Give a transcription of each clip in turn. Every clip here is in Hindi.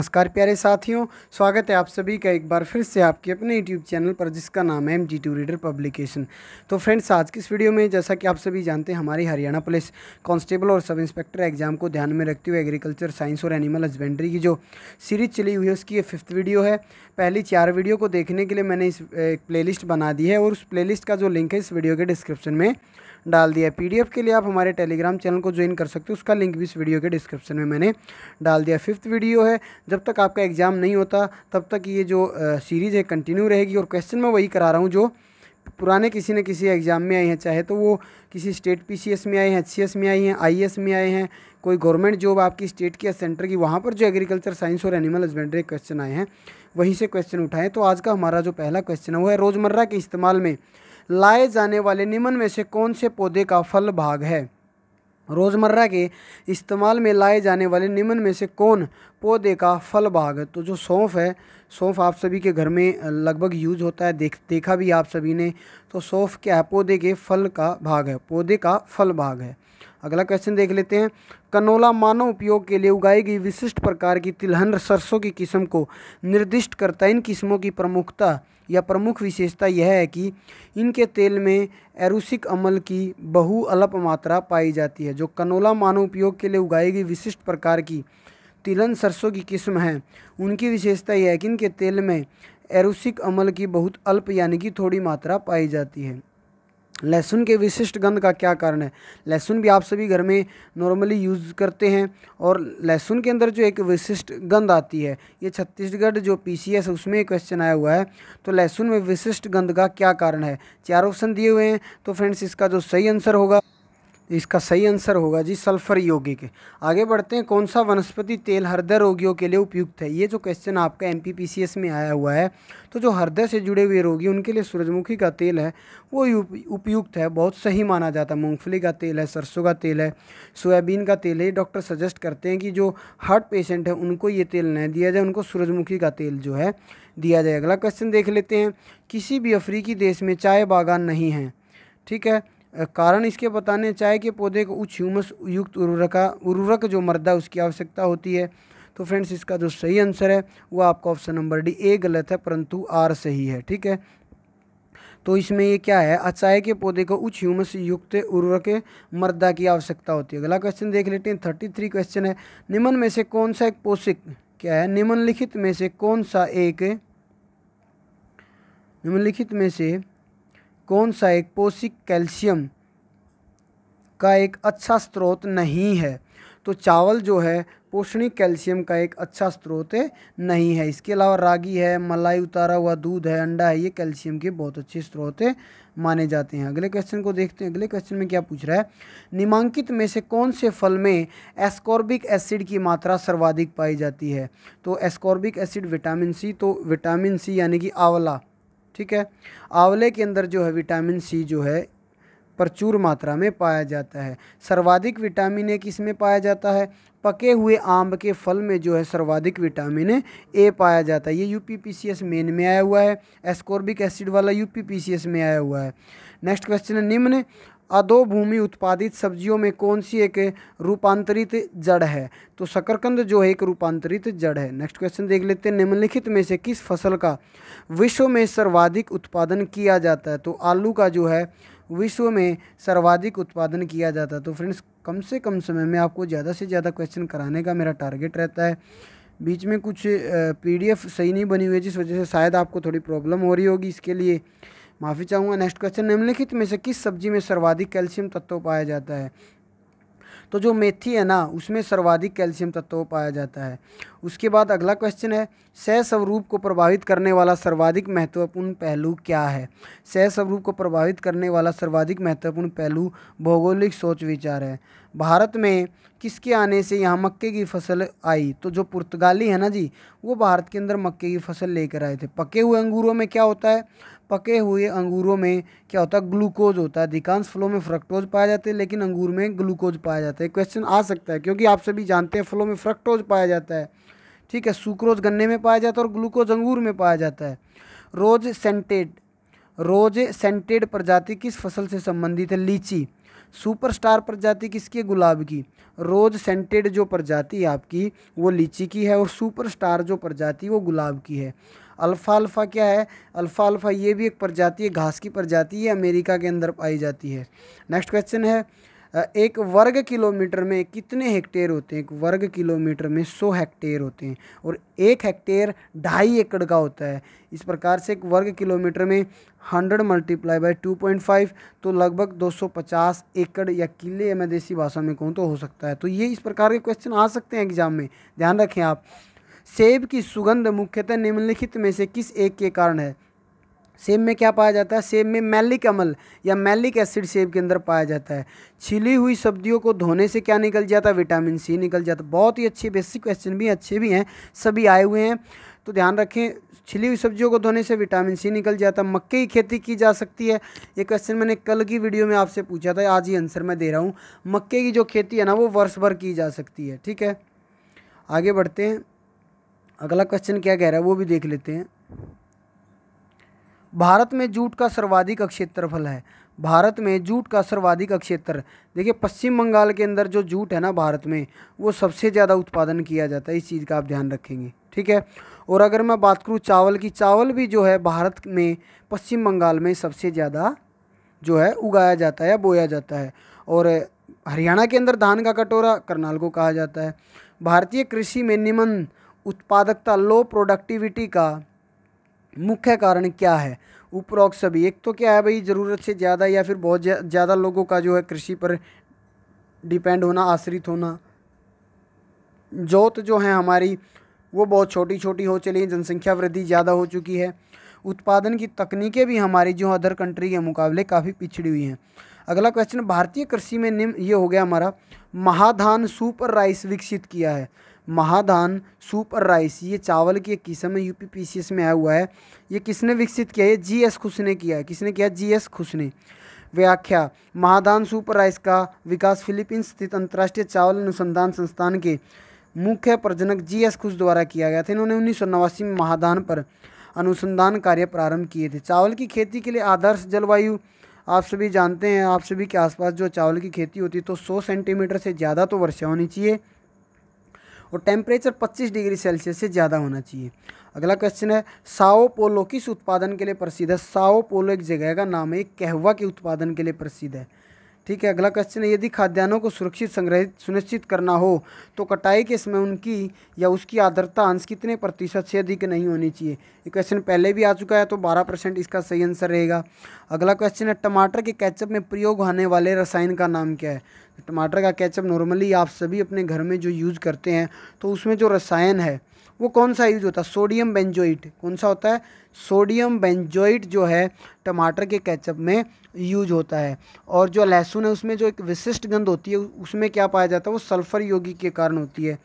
नमस्कार प्यारे साथियों स्वागत है आप सभी का एक बार फिर से आपके अपने यूट्यूब चैनल पर जिसका नाम है M G two reader publication तो फ्रेंड्स आज की इस वीडियो में जैसा कि आप सभी जानते हैं हमारी हरियाणा पुलिस कांस्टेबल और सब इंस्पेक्टर एग्जाम को ध्यान में रखते हुए एग्रीकल्चर साइंस और एनिमल हस्बेंड्री की जो सीरीज चली हुई है उसकी ये फिफ्थ वीडियो है पहली चार वीडियो को देखने के लिए मैंने इस एक प्ले बना दी है और उस प्ले का जो लिंक है इस वीडियो के डिस्क्रिप्शन में डाल दिया पी के लिए आप हमारे टेलीग्राम चैनल को ज्वाइन कर सकते हो उसका लिंक भी इस वीडियो के डिस्क्रिप्शन में मैंने डाल दिया फिफ्थ वीडियो है जब तक आपका एग्ज़ाम नहीं होता तब तक ये जो सीरीज़ है कंटिन्यू रहेगी और क्वेश्चन मैं वही करा रहा हूँ जो पुराने किसी न किसी एग्ज़ाम में आए हैं चाहे तो वो किसी स्टेट पीसीएस में आए हैं एचसीएस में आए हैं आईएएस में आए हैं कोई गवर्नमेंट जॉब आपकी स्टेट की या सेंटर की वहाँ पर जो एग्रीकल्चर साइंस और एनिमल हस्बेंड्री क्वेश्चन आए हैं वहीं से क्वेश्चन उठाएं तो आज का हमारा जो पहला क्वेश्चन है वो है रोज़मर्रा के इस्तेमाल में लाए जाने वाले निम्न में से कौन से पौधे का फल भाग है रोज़मर्रा के इस्तेमाल में लाए जाने वाले निम्न में से कौन पौधे का फल भाग है तो जो सौंफ है सौंफ आप सभी के घर में लगभग यूज होता है देख देखा भी आप सभी ने तो सौंफ क्या है पौधे के फल का भाग है पौधे का फल भाग है अगला क्वेश्चन देख लेते हैं कनोला मानव उपयोग के लिए उगाई गई विशिष्ट प्रकार की तिलहन सरसों की किस्म को निर्दिष्ट करता है इन किस्मों की प्रमुखता या प्रमुख विशेषता यह है कि इनके तेल में एरुसिक अम्ल की बहुअल्प मात्रा पाई जाती है जो कनोला मानव उपयोग के लिए उगाई गई विशिष्ट प्रकार की तिलन सरसों की किस्म है उनकी विशेषता यह है कि इनके तेल में एरुसिक अम्ल की बहुत अल्प यानी कि थोड़ी मात्रा पाई जाती है लहसुन के विशिष्ट गंध का क्या कारण है लहसुन भी आप सभी घर में नॉर्मली यूज़ करते हैं और लहसुन के अंदर जो एक विशिष्ट गंध आती है ये छत्तीसगढ़ जो पीसीएस एस उसमें क्वेश्चन आया हुआ है तो लहसुन में विशिष्ट गंध का क्या कारण है चार ऑप्शन दिए हुए हैं तो फ्रेंड्स इसका जो सही आंसर होगा इसका सही आंसर होगा जी सल्फर यौगिक आगे बढ़ते हैं कौन सा वनस्पति तेल हृदय रोगियों के लिए उपयुक्त है ये जो क्वेश्चन आपका एम में आया हुआ है तो जो हृदय से जुड़े हुए रोगी उनके लिए सूरजमुखी का तेल है वो उपयुक्त है बहुत सही माना जाता है मूँगफली का तेल है सरसों का तेल है सोयाबीन का तेल है डॉक्टर सजेस्ट करते हैं कि जो हार्ट पेशेंट है उनको ये तेल नहीं दिया जाए उनको सूरजमुखी का तेल जो है दिया जाए अगला क्वेश्चन देख लेते हैं किसी भी अफ्रीकी देश में चाय बागान नहीं है ठीक है कारण इसके बताने चाहे कि पौधे को उच्च ह्यूमस युक्त उर्वरका उर्वरक जो मर्दा उसकी आवश्यकता होती है तो फ्रेंड्स इसका जो सही आंसर है वो आपका ऑप्शन नंबर डी ए गलत है परंतु आर सही है ठीक है तो इसमें ये क्या है अचाय के पौधे को उच्च ह्यूमस युक्त उर्वरक मर्दा की आवश्यकता होती है अगला क्वेश्चन देख लेते हैं थर्टी थ्री क्वेश्चन है निम्न में से कौन सा एक पोषक क्या है निम्नलिखित में से कौन सा एक निम्नलिखित में से कौन सा एक पोषक कैल्शियम का एक अच्छा स्रोत नहीं है तो चावल जो है पोषणी कैल्शियम का एक अच्छा स्रोत नहीं है इसके अलावा रागी है मलाई उतारा हुआ दूध है अंडा है ये कैल्शियम के बहुत अच्छे स्रोत माने जाते हैं अगले क्वेश्चन को देखते हैं अगले क्वेश्चन में क्या पूछ रहा है निमांकित में से कौन से फल में एस्कॉर्बिक एसिड की मात्रा सर्वाधिक पाई जाती है तो एस्कॉर्बिक एसिड विटामिन सी तो विटामिन सी यानी कि आंवला ठीक है आंवले के अंदर जो है विटामिन सी जो है प्रचुर मात्रा में पाया जाता है सर्वाधिक विटामिन ए किस में पाया जाता है पके हुए आम के फल में जो है सर्वाधिक विटामिन ए पाया जाता है ये यू पी मेन में आया हुआ है एस्कोर्बिक एसिड वाला यू पी में आया हुआ है नेक्स्ट क्वेश्चन है निम्न अधो भूमि उत्पादित सब्जियों में कौन सी एक रूपांतरित जड़ है तो शकरकंद जो है एक रूपांतरित जड़ है नेक्स्ट क्वेश्चन देख लेते हैं निम्नलिखित में से किस फसल का विश्व में सर्वाधिक उत्पादन किया जाता है तो आलू का जो है विश्व में सर्वाधिक उत्पादन किया जाता है तो फ्रेंड्स कम से कम समय में आपको ज़्यादा से ज़्यादा क्वेश्चन कराने का मेरा टारगेट रहता है बीच में कुछ पी सही नहीं बनी हुई है जिस वजह से शायद आपको थोड़ी प्रॉब्लम हो रही होगी इसके लिए माफ़ी चाहूँगा नेक्स्ट क्वेश्चन निम्नलिखित में से किस सब्जी में सर्वाधिक कैल्शियम तत्व पाया जाता है तो जो मेथी है ना उसमें सर्वाधिक कैल्शियम तत्व पाया जाता है उसके बाद अगला क्वेश्चन है सह स्वरूप को प्रभावित करने वाला सर्वाधिक महत्वपूर्ण पहलू क्या है सह स्वरूप को प्रभावित करने वाला सर्वाधिक महत्वपूर्ण पहलू भौगोलिक सोच विचार है भारत में किसके आने से यहाँ मक्के की फसल आई तो जो पुर्तगाली है ना जी वो भारत के अंदर मक्के की फसल लेकर आए थे पके हुए अंगूरों में क्या होता है पके हुए अंगूरों में क्या होता है ग्लूकोज होता है अधिकांश फलों में फ्रक्टोज पाया जाता है लेकिन अंगूर में ग्लूकोज पाया जाता है क्वेश्चन आ सकता है क्योंकि आप सभी जानते हैं फलों में फ्रक्टोज पाया जाता है ठीक है सुक्रोज गन्ने में पाया जाता है और ग्लूकोज अंगूर में पाया जाता है रोज सेंटेड रोज सेंटेड प्रजाति किस फसल से संबंधित है लीची सुपरस्टार प्रजाति किसकी है गुलाब की रोज सेंटेड जो प्रजाति आपकी वो लीची की है और सुपरस्टार जो प्रजाति वो गुलाब की है अल्फ़ा अल्फ़ा क्या है अल्फ़ा अल्फ़ा ये भी एक प्रजाति है घास की प्रजाति है अमेरिका के अंदर पाई जाती है नेक्स्ट क्वेश्चन है एक वर्ग किलोमीटर में कितने हेक्टेयर होते हैं एक वर्ग किलोमीटर में सौ हेक्टेयर होते हैं और एक हेक्टेयर ढाई एकड़ का होता है इस प्रकार से एक वर्ग किलोमीटर में hundred multiply by two point five तो लगभग दो सौ पचास एकड़ या किले या मैं देसी भाषा में कहूँ तो हो सकता है तो ये इस प्रकार के क्वेश्चन आ सकते हैं एग्जाम में ध्यान रखें आप सेब की सुगंध मुख्यतः निम्नलिखित में से किस एक के कारण है सेब में क्या पाया जाता है सेब में मैलिक अमल या मैलिक एसिड सेब के अंदर पाया जाता है छिली हुई सब्जियों को धोने से क्या निकल जाता है विटामिन सी निकल जाता बहुत ही अच्छे बेसिक क्वेश्चन भी अच्छे भी हैं सभी आए हुए हैं तो ध्यान रखें छिली हुई सब्जियों को धोने से विटामिन सी निकल जाता है मक्के की खेती की जा सकती है ये क्वेश्चन मैंने कल की वीडियो में आपसे पूछा था आज ही आंसर मैं दे रहा हूँ मक्के की जो खेती है ना वो वर्ष भर की जा सकती है ठीक है आगे बढ़ते हैं अगला क्वेश्चन क्या कह रहा है वो भी देख लेते हैं भारत में जूट का सर्वाधिक क्षेत्रफल है भारत में जूट का सर्वाधिक क्षेत्र देखिए पश्चिम बंगाल के अंदर जो जूट है ना भारत में वो सबसे ज़्यादा उत्पादन किया जाता है इस चीज़ का आप ध्यान रखेंगे ठीक है और अगर मैं बात करूँ चावल की चावल भी जो है भारत में पश्चिम बंगाल में सबसे ज़्यादा जो है उगाया जाता है बोया जाता है और हरियाणा के अंदर धान का कटोरा करनाल को कहा जाता है भारतीय कृषि में निम्न उत्पादकता लो प्रोडक्टिविटी का मुख्य कारण क्या है उपरोक्त सभी एक तो क्या है भाई ज़रूरत से ज़्यादा या फिर बहुत ज़्यादा लोगों का जो है कृषि पर डिपेंड होना आश्रित होना जोत जो है हमारी वो बहुत छोटी छोटी हो चली है जनसंख्या वृद्धि ज़्यादा हो चुकी है उत्पादन की तकनीकें भी हमारी जो अदर कंट्री के मुकाबले काफ़ी पिछड़ी हुई हैं अगला क्वेश्चन भारतीय कृषि में निम्न ये हो गया हमारा महाधान सुपर राइस विकसित किया है महादान सुपर और राइस ये चावल की एक किस्म है यूपी एस में आया हुआ है ये किसने विकसित किया है जी एस खुश ने किया है किसने किया जी एस खुश ने व्याख्या महादान सुपर राइस का विकास फिलीपींस स्थित अंतर्राष्ट्रीय चावल अनुसंधान संस्थान के मुख्य प्रजनक जी एस खुश द्वारा किया गया था इन्होंने उन्नीस में महादान पर अनुसंधान कार्य प्रारंभ किए थे चावल की खेती के लिए आदर्श जलवायु आप सभी जानते हैं आप सभी के आसपास जो चावल की खेती होती है तो 100 सेंटीमीटर से ज़्यादा तो वर्षा होनी चाहिए और टेम्परेचर 25 डिग्री सेल्सियस से ज़्यादा होना चाहिए अगला क्वेश्चन है साओ पोलो किस उत्पादन के लिए प्रसिद्ध है साओ पोलो एक जगह का नाम है कहवा के उत्पादन के लिए प्रसिद्ध है ठीक है अगला क्वेश्चन है यदि खाद्यान्नों को सुरक्षित संग्रहित सुनिश्चित करना हो तो कटाई के समय उनकी या उसकी आर्द्रता अंश कितने प्रतिशत से अधिक नहीं होनी चाहिए ये क्वेश्चन पहले भी आ चुका है तो 12 परसेंट इसका सही आंसर रहेगा अगला क्वेश्चन है टमाटर के कैचअप में प्रयोग होने वाले रसायन का नाम क्या है टमाटर का कैचअप नॉर्मली आप सभी अपने घर में जो यूज़ करते हैं तो उसमें जो रसायन है वो कौन सा यूज होता है सोडियम बेंजोइट कौन सा होता है सोडियम बेंजोइट जो है टमाटर के केचप में यूज होता है और जो लहसुन है उसमें जो एक विशिष्ट गंध होती है उसमें क्या पाया जाता है वो सल्फ़र योगी के कारण होती है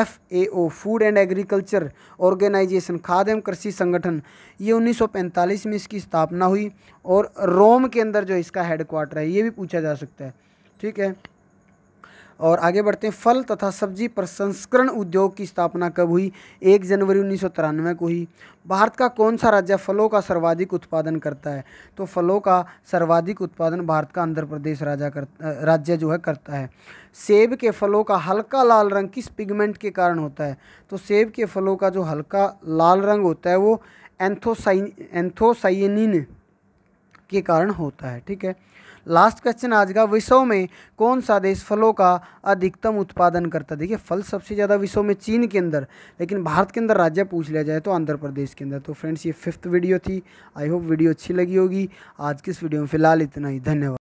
F A O food and agriculture organisation खाद्य एवं कृषि संगठन ये 1945 में इसकी स्थापना हुई और रोम के अंदर जो इसका हेडक्वाटर है ये भी पूछा जा सकता है ठीक है और आगे बढ़ते हैं फल तथा सब्जी प्रसंस्करण उद्योग की स्थापना कब हुई एक जनवरी उन्नीस को हुई भारत का कौन सा राज्य फलों का सर्वाधिक उत्पादन करता है तो फलों का सर्वाधिक उत्पादन भारत का आंध्र प्रदेश राजा कर राज्य जो है करता है सेब के फलों का हल्का लाल रंग किस पिगमेंट के कारण होता है तो सेब के फलों का जो हल्का लाल रंग होता है वो एंथोसाइन एंथोसाइनिन के कारण होता है ठीक है लास्ट क्वेश्चन आज का विश्व में कौन सा देश फलों का अधिकतम उत्पादन करता है देखिए फल सबसे ज़्यादा विश्व में चीन के अंदर लेकिन भारत के अंदर राज्य पूछ लिया जाए तो आंध्र प्रदेश के अंदर तो फ्रेंड्स ये फिफ्थ वीडियो थी आई होप वीडियो अच्छी लगी होगी आज की इस वीडियो में फिलहाल इतना ही धन्यवाद